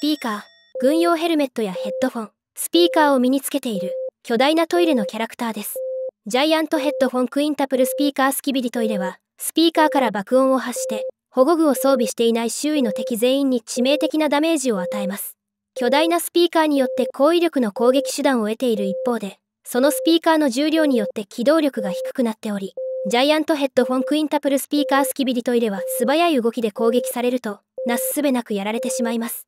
ピーカー軍用ヘルメットやヘッドフォンスピーカーを身につけている巨大なトイレのキャラクターですジャイアントヘッドフォンクインタプルスピーカースキビリトイレはスピーカーから爆音を発して保護具を装備していない周囲の敵全員に致命的なダメージを与えます巨大なスピーカーによって高威力の攻撃手段を得ている一方でそのスピーカーの重量によって機動力が低くなっておりジャイアントヘッドフォンクインタプルスピーカースキビリトイレは素早い動きで攻撃されるとなすすべなくやられてしまいます